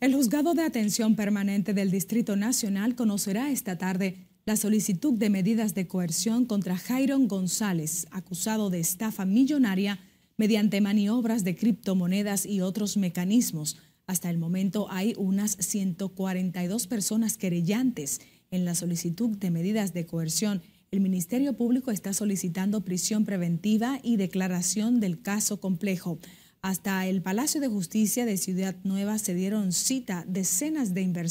El juzgado de atención permanente del Distrito Nacional conocerá esta tarde la solicitud de medidas de coerción contra Jairon González, acusado de estafa millonaria mediante maniobras de criptomonedas y otros mecanismos. Hasta el momento hay unas 142 personas querellantes en la solicitud de medidas de coerción. El Ministerio Público está solicitando prisión preventiva y declaración del caso complejo. Hasta el Palacio de Justicia de Ciudad Nueva se dieron cita decenas de inversores